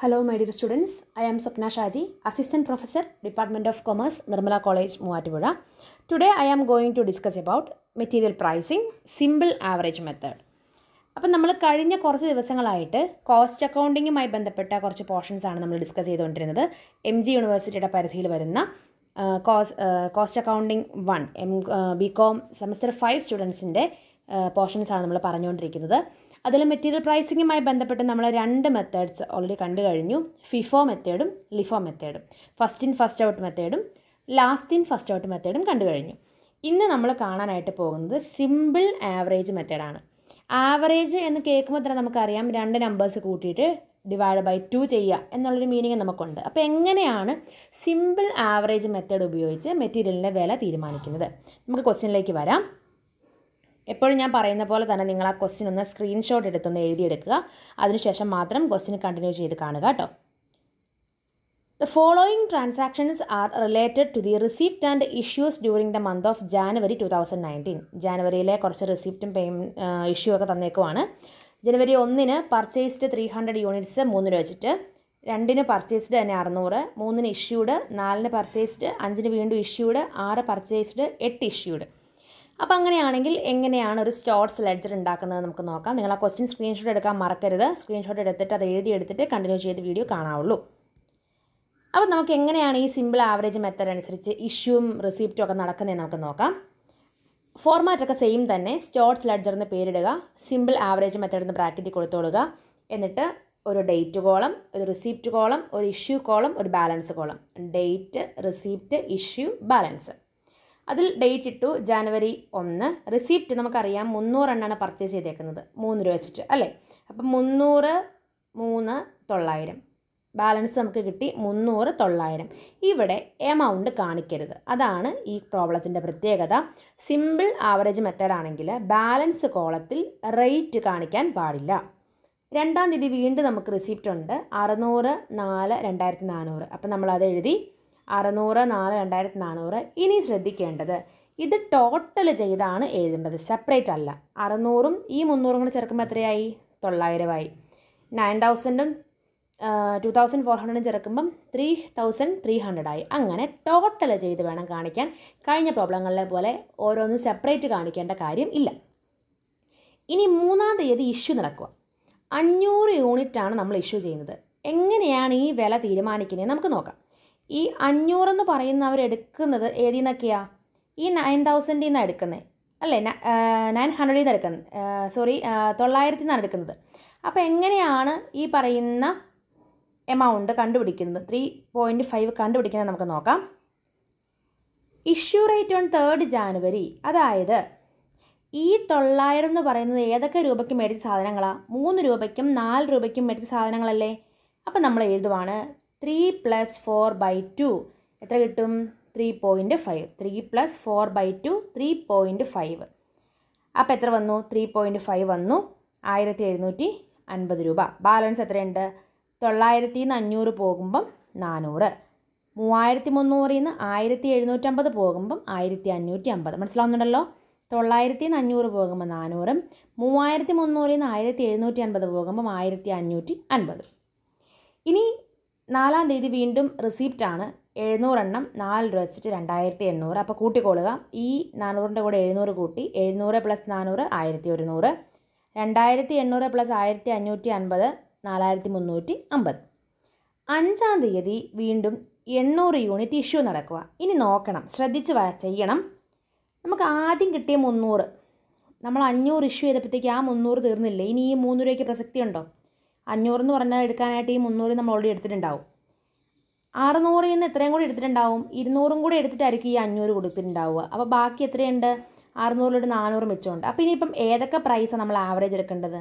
hello my dear students I am Swapna Shaji assistant professor department of commerce Nirmala college Muvattupuzha today I am going to discuss about material pricing simple average method അപ്പം നമ്മൾ കഴിഞ്ഞ കുറച്ച് ദിവസങ്ങളായിട്ട് cost അക്കൗണ്ടിങ്ങുമായി ബന്ധപ്പെട്ട കുറച്ച് പോർഷൻസാണ് ആണ് നമ്മൾ ഡിസ്കസ് ചെയ്തുകൊണ്ടിരുന്നത് എം ജി യൂണിവേഴ്സിറ്റിയുടെ പരിധിയിൽ വരുന്ന cos cost accounting one M B com semester five സ്റ്റുഡൻസിൻ്റെ പോർഷൻസാണ് നമ്മൾ പറഞ്ഞുകൊണ്ടിരിക്കുന്നത് അതിൽ മെറ്റീരിയൽ പ്രൈസിങ്ങുമായി ബന്ധപ്പെട്ട് നമ്മൾ രണ്ട് മെത്തേഡ്സ് ഓൾറെഡി കണ്ടു കഴിഞ്ഞു ഫിഫോ മെത്തേഡും ലിഫോ മെത്തേഡും ഫസ്റ്റ് ഇൻ ഫസ്റ്റ് ഔട്ട് മെത്തേഡും ലാസ്റ്റ് ഇൻ ഫസ്റ്റ് ഔട്ട് മെത്തേഡും കണ്ടു കഴിഞ്ഞു ഇന്ന് നമ്മൾ കാണാനായിട്ട് പോകുന്നത് സിമ്പിൾ ആവറേജ് മെത്തേഡാണ് ആവറേജ് എന്ന് കേൾക്കുമ്പോൾ തന്നെ നമുക്കറിയാം രണ്ട് നമ്പേഴ്സ് കൂട്ടിയിട്ട് ഡിവൈഡ് ബൈ ടു ചെയ്യുക എന്നുള്ളൊരു മീനിങ് നമുക്കുണ്ട് അപ്പോൾ എങ്ങനെയാണ് സിമ്പിൾ ആവറേജ് മെത്തേഡ് ഉപയോഗിച്ച് മെറ്റീരിയലിൻ്റെ വില തീരുമാനിക്കുന്നത് നമുക്ക് ക്വസ്റ്റ്യനിലേക്ക് വരാം എപ്പോഴും ഞാൻ പറയുന്ന പോലെ തന്നെ നിങ്ങൾ ആ ക്വസ്റ്റ്യൻ ഒന്ന് സ്ക്രീൻഷോട്ട് എടുത്തൊന്ന് എഴുതിയെടുക്കുക അതിനുശേഷം മാത്രം ക്വസ്റ്റ്യൻ കണ്ടിന്യൂ ചെയ്ത് കാണുക കേട്ടോ the following transactions are related to the receipt and issues during the month of January two thousand nineteen ജാനുവരിയിലെ കുറച്ച് റിസീപ്റ്റും പേയ്മെൻറ്റ് ഇഷ്യൂ ഒക്കെ തന്നേക്കുവാണ് ജനുവരി ഒന്നിന് പർച്ചേസ്ഡ് ത്രീ ഹൺഡ്രഡ് യൂണിറ്റ്സ് മൂന്ന് രൂപ വെച്ചിട്ട് രണ്ടിന് പർച്ചേസ്ഡ് തന്നെ അറുന്നൂറ് മൂന്നിന് ഇഷ്യൂഡ് നാലിന് പർച്ചേസ്ഡ് അഞ്ചിന് വീണ്ടും ഇഷ്യൂഡ് ആറ് പർച്ചേസ്ഡ് എട്ട് ഇഷ്യൂഡ് അപ്പോൾ അങ്ങനെയാണെങ്കിൽ എങ്ങനെയാണ് ഒരു സ്റ്റോർസ് ലെഡ്ജർ ഉണ്ടാക്കുന്നത് നമുക്ക് നോക്കാം നിങ്ങൾ ആ ക്വസ്റ്റ്യൻ സ്ക്രീൻഷോട്ട് എടുക്കാൻ മറക്കരുത് സ്ക്രീൻഷോട്ട് എടുത്തിട്ട് അത് എഴുതി എടുത്തിട്ട് കണ്ടിന്യൂ ചെയ്ത് വീഡിയോ കാണാവുള്ളൂ അപ്പോൾ നമുക്ക് എങ്ങനെയാണ് ഈ സിമ്പിൾ ആവറേജ് മെത്തേഡ് അനുസരിച്ച് ഇഷ്യൂവും റിസീപ്റ്റും ഒക്കെ നടക്കുന്നതെന്ന് നമുക്ക് നോക്കാം ഫോർമാറ്റൊക്കെ സെയിം തന്നെ സ്റ്റോർസ് ലെഡ്ജർ എന്ന് പേരിടുക സിമ്പിൾ ആവറേജ് മെത്തേഡ് എന്ന് ബ്രാക്കറ്റിൽ കൊടുത്തോളുക എന്നിട്ട് ഒരു ഡേറ്റ് കോളം ഒരു റിസീപ്റ്റ് കോളം ഒരു ഇഷ്യൂ കോളം ഒരു balance column date receipt issue balance അതിൽ ഡേറ്റ് ഇട്ടു ജാനുവരി ഒന്ന് റിസീപ്റ്റ് നമുക്കറിയാം മുന്നൂറെണ്ണാണ് പർച്ചേസ് ചെയ്തേക്കുന്നത് മൂന്ന് രൂപ വെച്ചിട്ട് അല്ലേ അപ്പം മുന്നൂറ് മൂന്ന് തൊള്ളായിരം ബാലൻസ് നമുക്ക് കിട്ടി മുന്നൂറ് തൊള്ളായിരം ഇവിടെ എമൗണ്ട് കാണിക്കരുത് അതാണ് ഈ പ്രോബ്ലത്തിൻ്റെ പ്രത്യേകത സിമ്പിൾ ആവറേജ് മെത്തേഡ് ആണെങ്കിൽ ബാലൻസ് കോളത്തിൽ റേറ്റ് കാണിക്കാൻ പാടില്ല രണ്ടാം തീയതി വീണ്ടും നമുക്ക് റിസീപ്റ്റ് ഉണ്ട് അറുന്നൂറ് നാല് രണ്ടായിരത്തി നാനൂറ് അപ്പം നമ്മളത് എഴുതി അറുന്നൂറ് നാല് രണ്ടായിരത്തി നാനൂറ് ഇനി ശ്രദ്ധിക്കേണ്ടത് ഇത് ടോട്ടൽ ചെയ്താണ് എഴുതേണ്ടത് സെപ്പറേറ്റ് അല്ല അറുന്നൂറും ഈ മുന്നൂറും കൂടെ ചേർക്കുമ്പോൾ എത്രയായി തൊള്ളായിരമായി നയൻ തൗസൻഡും ടു തൗസൻഡ് ഫോർ ഹൺഡ്രഡും ചേർക്കുമ്പം ത്രീ തൗസൻഡ് ത്രീ ഹൺഡ്രഡായി അങ്ങനെ ടോട്ടൽ ചെയ്ത് വേണം കാണിക്കാൻ കഴിഞ്ഞ പ്രോബ്ലങ്ങളിലെ പോലെ ഓരോന്നും സെപ്പറേറ്റ് കാണിക്കേണ്ട കാര്യം ഇല്ല ഇനി മൂന്നാം തീയതി ഇഷ്യൂ നടക്കുക അഞ്ഞൂറ് യൂണിറ്റാണ് നമ്മൾ ഇഷ്യൂ ചെയ്യുന്നത് എങ്ങനെയാണ് ഈ വില തീരുമാനിക്കുന്നത് നമുക്ക് നോക്കാം ഈ എന്ന് അവർ എടുക്കുന്നത് ഏതിൽ നിന്നൊക്കെയാ ഈ നയൻ തൗസൻഡിൽ നിന്നാണ് എടുക്കുന്നത് അല്ലേ നയൻ ഹൺഡ്രഡിൽ നിന്ന് എടുക്കുന്നത് സോറി തൊള്ളായിരത്തിൽ നിന്നാണ് എടുക്കുന്നത് അപ്പോൾ എങ്ങനെയാണ് ഈ പറയുന്ന എമൗണ്ട് കണ്ടുപിടിക്കുന്നത് ത്രീ പോയിൻ്റ് ഫൈവ് കണ്ടുപിടിക്കുന്നത് നമുക്ക് നോക്കാം issue rate on third January അതായത് ഈ തൊള്ളായിരം എന്ന് പറയുന്നത് ഏതൊക്കെ രൂപയ്ക്ക് മേടിച്ച സാധനങ്ങളാണ് മൂന്ന് രൂപയ്ക്കും നാല് രൂപയ്ക്കും മേടിച്ച സാധനങ്ങളല്ലേ അപ്പം നമ്മൾ എഴുതുവാണ് three plus four by two എത്ര കിട്ടും three point five three plus four by two three point five അപ്പം എത്ര വന്നു ത്രീ പോയിൻ്റ് ഫൈവ് വന്നു ആയിരത്തി എഴുന്നൂറ്റി അൻപത് രൂപ ബാലൻസ് എത്രയുണ്ട് തൊള്ളായിരത്തി നിന്ന് അഞ്ഞൂറ് പോകുമ്പം നാനൂറ് മൂവായിരത്തി മുന്നൂറിൽ നിന്ന് ആയിരത്തി എഴുന്നൂറ്റമ്പത് പോകുമ്പം ആയിരത്തി അഞ്ഞൂറ്റി അമ്പത് മനസ്സിലാവുന്നുണ്ടല്ലോ തൊള്ളായിരത്തി നിന്ന് അഞ്ഞൂറ് പോകുമ്പോൾ നാനൂറും മൂവായിരത്തി മുന്നൂറിൽ നിന്ന് ആയിരത്തി എഴുന്നൂറ്റി അൻപത് പോകുമ്പം ആയിരത്തി അഞ്ഞൂറ്റി അൻപത് ഇനി നാലാം തീയതി വീണ്ടും റിസീപ്റ്റാണ് എഴുന്നൂറെണ്ണം നാല് രൂപ വെച്ചിട്ട് രണ്ടായിരത്തി എണ്ണൂറ് അപ്പോൾ കൂട്ടിക്കൊള്ളുക ഈ നാനൂറിൻ്റെ കൂടെ എഴുന്നൂറ് കൂട്ടി എഴുന്നൂറ് പ്ലസ് നാനൂറ് ആയിരത്തി ഒരുന്നൂറ് രണ്ടായിരത്തി എണ്ണൂറ് പ്ലസ് ആയിരത്തി അഞ്ഞൂറ്റി അൻപത് നാലായിരത്തി മുന്നൂറ്റി അമ്പത് അഞ്ചാം തീയതി വീണ്ടും എണ്ണൂറ് യൂണിറ്റ് ഇഷ്യൂ നടക്കുക ഇനി നോക്കണം ശ്രദ്ധിച്ച് ചെയ്യണം നമുക്ക് ആദ്യം കിട്ടിയ മുന്നൂറ് നമ്മൾ അഞ്ഞൂറ് ഇഷ്യൂ ചെയ്തപ്പോഴത്തേക്ക് ആ മുന്നൂറ് തീർന്നില്ലേ ഇനി ഈ മൂന്ന് രൂപയ്ക്ക് പ്രസക്തി ഉണ്ടോ എന്ന് പറഞ്ഞാൽ എടുക്കാനായിട്ട് ഈ മുന്നൂറ് നമ്മൾ ഓൾറെഡി എടുത്തിട്ടുണ്ടാവും അറുന്നൂറിൽ നിന്ന് എത്രയും കൂടി എടുത്തിട്ടുണ്ടാവും ഇരുന്നൂറും കൂടി എടുത്തിട്ടായിരിക്കും ഈ അഞ്ഞൂറ് കൊടുത്തിട്ടുണ്ടാവുക അപ്പോൾ ബാക്കി എത്രയുണ്ട് അറുന്നൂറിലൊരു നാനൂറ് മിച്ചമുണ്ട് അപ്പോൾ ഇനിയിപ്പം ഏതൊക്കെ പ്രൈസാണ് നമ്മൾ ആവറേജ് എടുക്കേണ്ടത്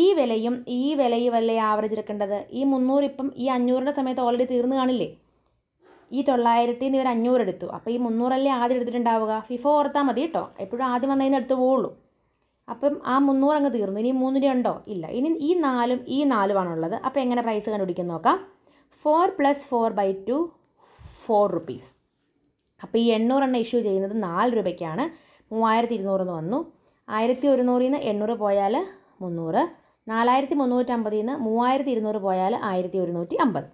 ഈ വിലയും ഈ വിലയും അല്ലേ ആവറേജ് എടുക്കേണ്ടത് ഈ മുന്നൂറ് ഇപ്പം ഈ അഞ്ഞൂറിൻ്റെ സമയത്ത് ഓൾറെഡി തീർന്നു കാണില്ലേ ഈ തൊള്ളായിരത്തിൽ നിന്ന് ഇവർ അഞ്ഞൂറ് എടുത്തു അപ്പോൾ ഈ മുന്നൂറല്ലേ ആദ്യം എടുത്തിട്ടുണ്ടാവുക ഫിഫോ ഓർത്താൽ മതി കേട്ടോ എപ്പോഴും ആദ്യം വന്നതിന് എടുത്തു പോവുള്ളൂ അപ്പം ആ മുന്നൂറ് അങ്ങ് തീർന്നു ഇനി മൂന്ന് ഉണ്ടോ ഇല്ല ഇനി ഈ നാലും ഈ നാലുമാണുള്ളത് അപ്പോൾ എങ്ങനെ പ്രൈസ് കണ്ടുപിടിക്കാൻ നോക്കാം four plus four by two four rupees അപ്പോൾ ഈ എണ്ണൂറെണ്ണം ഇഷ്യൂ ചെയ്യുന്നത് നാല് രൂപയ്ക്കാണ് മൂവായിരത്തി ഇരുന്നൂറ് എന്ന് വന്നു ആയിരത്തി ഒരുന്നൂറിൽ നിന്ന് എണ്ണൂറ് പോയാൽ മുന്നൂറ് നാലായിരത്തി മുന്നൂറ്റമ്പതിൽ നിന്ന് മൂവായിരത്തി ഇരുന്നൂറ് പോയാൽ ആയിരത്തി ഒരുന്നൂറ്റി അമ്പത്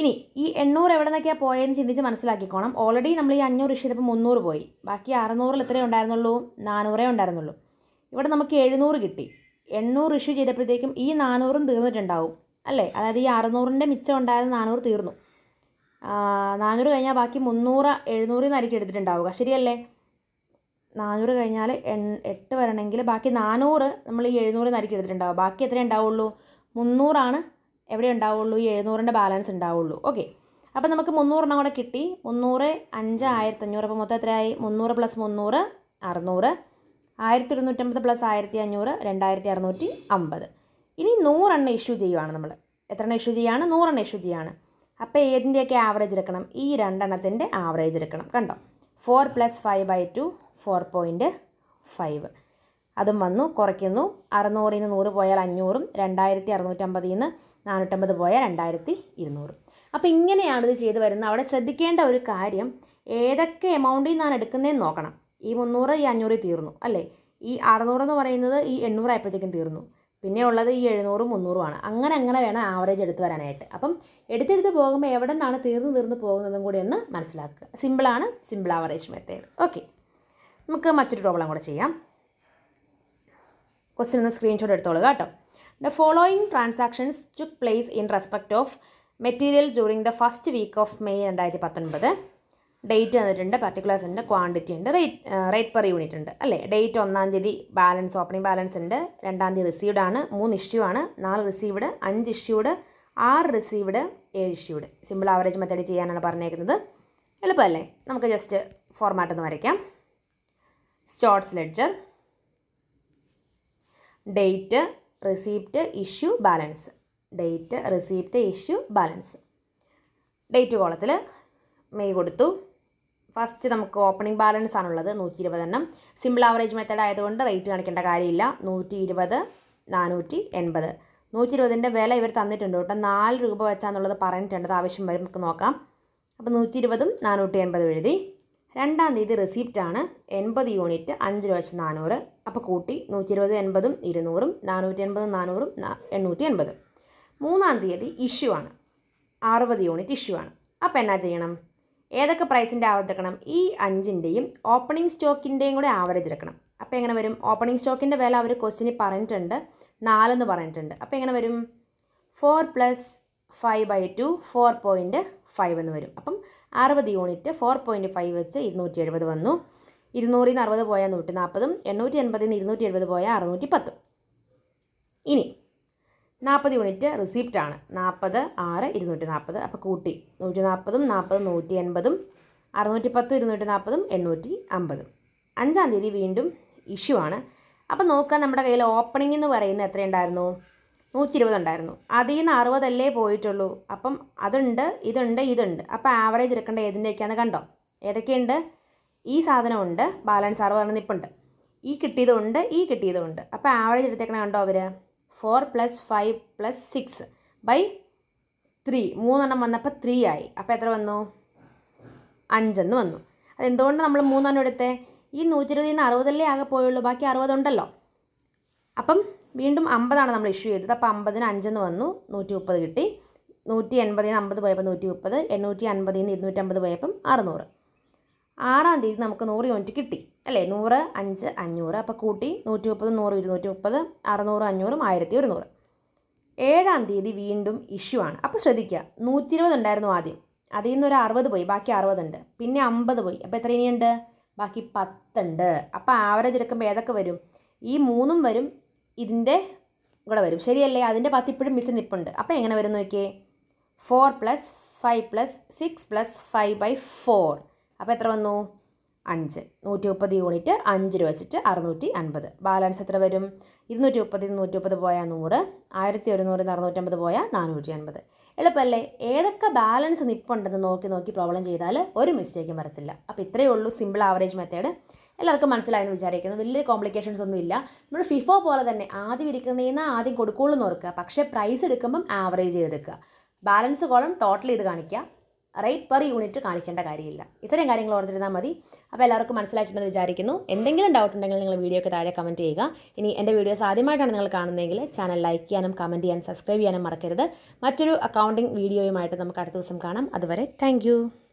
ഇനി ഈ എണ്ണൂറ് എവിടെ നിന്നൊക്കെയാണ് പോയതെന്ന് ചിന്തിച്ച് മനസ്സിലാക്കിക്കോണം ഓൾറെഡി നമ്മൾ ഈ അഞ്ഞൂറ് ഇഷ്യൂ ചെയ്തപ്പോൾ മുന്നൂറ് പോയി ബാക്കി അറുന്നൂറിൽ എത്രയേ ഉണ്ടായിരുന്നുള്ളൂ നാനൂറേ ഉണ്ടായിരുന്നുള്ളൂ ഇവിടെ നമുക്ക് എഴുന്നൂറ് കിട്ടി എണ്ണൂറ് ഇഷ്യൂ ചെയ്തപ്പോഴത്തേക്കും ഈ നാനൂറും തീർന്നിട്ടുണ്ടാവും അല്ലേ അതായത് ഈ അറുന്നൂറിൻ്റെ മിച്ചം ഉണ്ടായിരുന്ന നാനൂറ് തീർന്നു നാനൂറ് കഴിഞ്ഞാൽ ബാക്കി മുന്നൂറ് എഴുന്നൂറിൽ നിന്നായിരിക്കും എടുത്തിട്ടുണ്ടാവുക ശരിയല്ലേ നാനൂറ് കഴിഞ്ഞാൽ എൺ എട്ട് വരണമെങ്കിൽ ബാക്കി നാനൂറ് നമ്മൾ ഈ എഴുന്നൂറിൽ നിന്നായിരിക്കും എടുത്തിട്ടുണ്ടാവുക ബാക്കി എത്രയേ ഉണ്ടാവുള്ളൂ മുന്നൂറാണ് എവിടെ ഉണ്ടാവുള്ളൂ ഈ എഴുന്നൂറിൻ്റെ ബാലൻസ് ഉണ്ടാവുള്ളൂ ഓക്കെ അപ്പം നമുക്ക് മുന്നൂറെണ്ണം കൂടെ കിട്ടി മുന്നൂറ് അഞ്ച് ആയിരത്തഞ്ഞൂറ് അപ്പോൾ മൊത്തം എത്രയായി മുന്നൂറ് പ്ലസ് മുന്നൂറ് അറുന്നൂറ് ആയിരത്തി ഇരുന്നൂറ്റമ്പത് പ്ലസ് ആയിരത്തി അഞ്ഞൂറ് രണ്ടായിരത്തി അറുന്നൂറ്റി അമ്പത് ഇനി നൂറെണ്ണം ഇഷ്യൂ ചെയ്യുവാണ് നമ്മൾ എത്ര എണ്ണം ഇഷ്യൂ ചെയ്യുകയാണ് നൂറെണ്ണം ഇഷ്യൂ ചെയ്യുകയാണ് അപ്പോൾ ഏതിൻ്റെയൊക്കെ ആവറേജ് എടുക്കണം ഈ രണ്ടെണ്ണത്തിൻ്റെ ആവറേജ് എടുക്കണം കണ്ടോ four plus five by two four point five അതും വന്നു കുറയ്ക്കുന്നു അറുന്നൂറിൽ നിന്ന് നൂറ് പോയാൽ അഞ്ഞൂറും രണ്ടായിരത്തി അറുന്നൂറ്റമ്പതിൽ നിന്ന് നാനൂറ്റമ്പത് പോയ രണ്ടായിരത്തി ഇരുന്നൂറ് അപ്പോൾ ഇങ്ങനെയാണ് ഇത് ചെയ്തു വരുന്നത് അവിടെ ശ്രദ്ധിക്കേണ്ട ഒരു കാര്യം ഏതൊക്കെ എമൗണ്ടിൽ നിന്നാണ് എടുക്കുന്നതെന്ന് നോക്കണം ഈ മുന്നൂറ് ഈ അഞ്ഞൂറ് തീർന്നു അല്ലേ ഈ അറുന്നൂറ് എന്ന് പറയുന്നത് ഈ എണ്ണൂറ് ആയപ്പോഴത്തേക്കും തീർന്നു പിന്നെ ഉള്ളത് ഈ എഴുന്നൂറും മുന്നൂറുമാണ് അങ്ങനെ അങ്ങനെ വേണം ആവറേജ് എടുത്ത് വരാനായിട്ട് അപ്പം എടുത്തെടുത്ത് പോകുമ്പോൾ എവിടെ നിന്നാണ് തീർന്നു തീർന്നു പോകുന്നതും കൂടി ഒന്ന് മനസ്സിലാക്കുക സിമ്പിളാണ് സിമ്പിൾ ആവറേജ് മെത്തേഡ് ഓക്കെ നമുക്ക് മറ്റൊരു പ്രോബ്ലം കൂടെ ചെയ്യാം ക്വസ്റ്റിൻ ഒന്ന് സ്ക്രീൻഷോട്ട് എടുത്തോളൂ കേട്ടോ the following transactions took place in respect of material during the first week of May രണ്ടായിരത്തി പത്തൊൻപത് ഡേറ്റ് തന്നിട്ടുണ്ട് പർട്ടിക്കുലേഴ്സ് ഉണ്ട് ക്വാണ്ടിറ്റി ഉണ്ട് റേറ്റ് റേറ്റ് പെർ യൂണിറ്റ് ഉണ്ട് അല്ലേ ഡേറ്റ് ഒന്നാം തീയതി ബാലൻസ് ഓപ്പണിംഗ് ബാലൻസ് ഉണ്ട് രണ്ടാം തീയതി റിസീവ്ഡ് ആണ് മൂന്ന് ഇഷ്യൂ ആണ് നാല് റിസീവ്ഡ് അഞ്ച് ഇഷ്യൂഡ് ആറ് റിസീവ്ഡ് ഏഴ് ഇഷ്യൂഡ് സിമ്പിൾ ആവറേജ് മെത്തേഡ് ചെയ്യാനാണ് പറഞ്ഞേക്കുന്നത് എളുപ്പമല്ലേ നമുക്ക് ജസ്റ്റ് ഫോർമാറ്റ് ഒന്ന് വരയ്ക്കാം stores ledger date receipt issue balance date receipt issue balance date കോളത്തിൽ മെയ് കൊടുത്തു ഫസ്റ്റ് നമുക്ക് ഓപ്പണിംഗ് ബാലൻസ് ആണുള്ളത് നൂറ്റി ഇരുപതെണ്ണം സിമ്പിൾ ആവറേജ് മെത്തേഡ് ആയതുകൊണ്ട് റേറ്റ് കാണിക്കേണ്ട കാര്യമില്ല നൂറ്റി ഇരുപത് നാനൂറ്റി എൺപത് നൂറ്റി ഇരുപതിൻ്റെ വില ഇവർ തന്നിട്ടുണ്ട് കേട്ടോ നാല് രൂപ വെച്ചാന്നുള്ളത് പറഞ്ഞിട്ടുണ്ടത് ആവശ്യം വരും നമുക്ക് നോക്കാം അപ്പോൾ നൂറ്റി ഇരുപതും നാനൂറ്റി എൺപതും എഴുതി രണ്ടാം തീയതി റിസീപ്റ്റ് എൺപത് യൂണിറ്റ് അഞ്ച് രൂപ വെച്ച് നാനൂറ് അപ്പോൾ കൂട്ടി നൂറ്റി ഇരുപത് എൺപതും ഇരുന്നൂറും നാനൂറ്റി എൺപതും നാനൂറും എണ്ണൂറ്റി എൺപത് മൂന്നാം തീയതി ഇഷ്യൂ ആണ് അറുപത് യൂണിറ്റ് ഇഷ്യൂ ആണ് അപ്പോൾ എന്നാ ചെയ്യണം ഏതൊക്കെ പ്രൈസിൻ്റെ ആവറേജ് എടുക്കണം ഈ അഞ്ചിൻ്റെയും ഓപ്പണിംഗ് സ്റ്റോക്കിൻ്റെയും കൂടെ ആവറേജ് എടുക്കണം അപ്പോൾ എങ്ങനെ വരും ഓപ്പണിംഗ് സ്റ്റോക്കിൻ്റെ വില അവർ ക്വസ്റ്റിന് പറഞ്ഞിട്ടുണ്ട് നാലെന്ന് പറഞ്ഞിട്ടുണ്ട് അപ്പോൾ എങ്ങനെ വരും four plus five by two four point five എന്ന് വരും അപ്പം അറുപത് യൂണിറ്റ് ഫോർ പോയിൻറ്റ് ഫൈവ് വെച്ച് ഇരുന്നൂറ്റി എഴുപത് വന്നു ഇരുന്നൂറിൽ നിന്ന് അറുപത് പോയാൽ നൂറ്റി നാൽപ്പതും എണ്ണൂറ്റി എൺപതിൽ നിന്ന് ഇരുന്നൂറ്റി എഴുപത് പോയാൽ അറുന്നൂറ്റി പത്തും ഇനി നാൽപ്പത് യൂണിറ്റ് റിസീപ്റ്റ് ആണ് നാൽപ്പത് ആറ് ഇരുന്നൂറ്റി നാൽപ്പത് അപ്പോൾ കൂട്ടി നൂറ്റി നാൽപ്പതും നാൽപ്പതും നൂറ്റി എൺപതും അറുന്നൂറ്റി പത്തും ഇരുന്നൂറ്റി നാൽപ്പതും എണ്ണൂറ്റി അമ്പതും അഞ്ചാം തീയതി വീണ്ടും ഇഷ്യൂ ആണ് അപ്പോൾ നോക്കുക നമ്മുടെ കയ്യിൽ ഓപ്പണിംഗ് എന്ന് പറയുന്നത് എത്രയുണ്ടായിരുന്നു നൂറ്റി ഇരുപതുണ്ടായിരുന്നു അതിൽ നിന്ന് അറുപതല്ലേ പോയിട്ടുള്ളൂ അപ്പം അതുണ്ട് ഇതുണ്ട് ഇതുണ്ട് അപ്പം ആവറേജ് എടുക്കേണ്ട ഏതിൻ്റെയൊക്കെയാണ് കണ്ടോ ഏതൊക്കെയുണ്ട് ഈ സാധനമുണ്ട് ബാലൻസ് അറുപത് നിപ്പുണ്ട് ഈ കിട്ടിയതുണ്ട് ഈ കിട്ടിയതുണ്ട് അപ്പം ആവറേജ് എടുത്തേക്കണ കണ്ടോ അവർ four plus five plus six by three മൂന്നെണ്ണം വന്നപ്പോൾ ത്രീ ആയി അപ്പോൾ എത്ര വന്നു അഞ്ചെന്ന് വന്നു അതെന്തുകൊണ്ട് നമ്മൾ മൂന്നെണ്ണം എടുത്തേ ഈ നൂറ്റി ഇരുപതിൽ നിന്ന് അറുപതല്ലേ ആകെ പോയുള്ളൂ ബാക്കി അറുപതുണ്ടല്ലോ അപ്പം വീണ്ടും അമ്പതാണ് നമ്മൾ ഇഷ്യൂ ചെയ്തത് അപ്പോൾ അമ്പതിന് അഞ്ചെന്ന് വന്നു നൂറ്റി മുപ്പത് കിട്ടി നൂറ്റി എൺപതിൽ നിന്ന് അമ്പത് പോയപ്പോൾ നൂറ്റി മുപ്പത് എണ്ണൂറ്റി അൻപതിൽ നിന്ന് ഇരുന്നൂറ്റമ്പത് പോയപ്പം അറുന്നൂറ് ആറാം തീയതി നമുക്ക് നൂറ് യൂണിറ്റ് കിട്ടി അല്ലേ നൂറ് അഞ്ച് അഞ്ഞൂറ് അപ്പോൾ കൂട്ടി നൂറ്റി മുപ്പത് നൂറ് ഇരുന്നൂറ്റി മുപ്പത് അറുന്നൂറ് അഞ്ഞൂറും ആയിരത്തി ഒരുന്നൂറ് ഏഴാം തീയതി വീണ്ടും ഇഷ്യൂ ആണ് അപ്പോൾ ശ്രദ്ധിക്കുക നൂറ്റി ഇരുപത് ഉണ്ടായിരുന്നു ആദ്യം അതിൽ നിന്ന് ഒരു അറുപത് പോയി ബാക്കി അറുപതുണ്ട് പിന്നെ അമ്പത് പോയി അപ്പോൾ എത്ര ഇനിയുണ്ട് ബാക്കി പത്തുണ്ട് അപ്പോൾ ആവറേജ് എടുക്കുമ്പോൾ ഏതൊക്കെ വരും ഈ മൂന്നും വരും ഇതിൻ്റെ ഇവിടെ വരും ശരിയല്ലേ അതിൻ്റെ പത്ത് ഇപ്പോഴും മിച്ചം നിപ്പുണ്ട് അപ്പോൾ എങ്ങനെ വരും നോക്കിയേ four plus five plus six plus five by four അപ്പോൾ എത്ര വന്നു അഞ്ച് നൂറ്റി മുപ്പത് യൂണിറ്റ് അഞ്ച് രൂപ വെച്ചിട്ട് അറുന്നൂറ്റി അൻപത് ബാലൻസ് എത്ര വരും ഇരുന്നൂറ്റി മുപ്പത് നൂറ്റി മുപ്പത് പോയാൽ നൂറ് ആയിരത്തി ഒരുന്നൂറിൽ അറുന്നൂറ്റമ്പത് പോയാൽ നാനൂറ്റി അൻപത് എളുപ്പമല്ലേ ഏതൊക്കെ ബാലൻസ് നിപ്പുണ്ടെന്ന് നോക്കി നോക്കി പ്രോബ്ലം ചെയ്താൽ ഒരു മിസ്റ്റേക്കും വരത്തില്ല അപ്പോൾ ഇത്രയേ ഉള്ളൂ സിമ്പിൾ ആവറേജ് മെത്തേഡ് എല്ലാവർക്കും മനസ്സിലായെന്ന് വിചാരിക്കുന്നു വലിയ കോംപ്ലിക്കേഷൻസ് ഒന്നും ഇല്ല നമ്മൾ ഫിഫോ പോലെ തന്നെ ആദ്യം ഇരിക്കുന്നതിൽ നിന്ന് ആദ്യം കൊടുക്കുള്ളൂ എന്ന് ഓർക്കുക പക്ഷേ പ്രൈസ് എടുക്കുമ്പം ആവറേജ് ചെയ്തെടുക്കുക ബാലൻസ് കോളം ടോട്ടൽ ചെയ്ത് കാണിക്കുക റേറ്റ് പെർ യൂണിറ്റ് കാണിക്കേണ്ട കാര്യമില്ല ഇത്തരം കാര്യങ്ങൾ ഓർത്തിരുന്നാൽ മതി അപ്പോൾ എല്ലാവർക്കും മനസ്സിലായിട്ടുണ്ടെന്ന് വിചാരിക്കുന്നു എന്തെങ്കിലും ഡൗട്ട് ഉണ്ടെങ്കിൽ നിങ്ങൾ വീഡിയോയ്ക്ക് താഴെ കമൻറ്റ് ചെയ്യുക ഇനി എൻ്റെ വീഡിയോസ് ആദ്യമായിട്ടാണ് നിങ്ങൾ കാണുന്നതെങ്കിൽ ചാനൽ ലൈക്ക് ചെയ്യാനും കമൻറ്റ് ചെയ്യാനും സബ്സ്ക്രൈബ് ചെയ്യാനും മറക്കരുത് മറ്റൊരു അക്കൗണ്ടിങ് വീഡിയോയുമായിട്ട് നമുക്ക് അടുത്ത ദിവസം കാണാം അതുവരെ താങ്ക്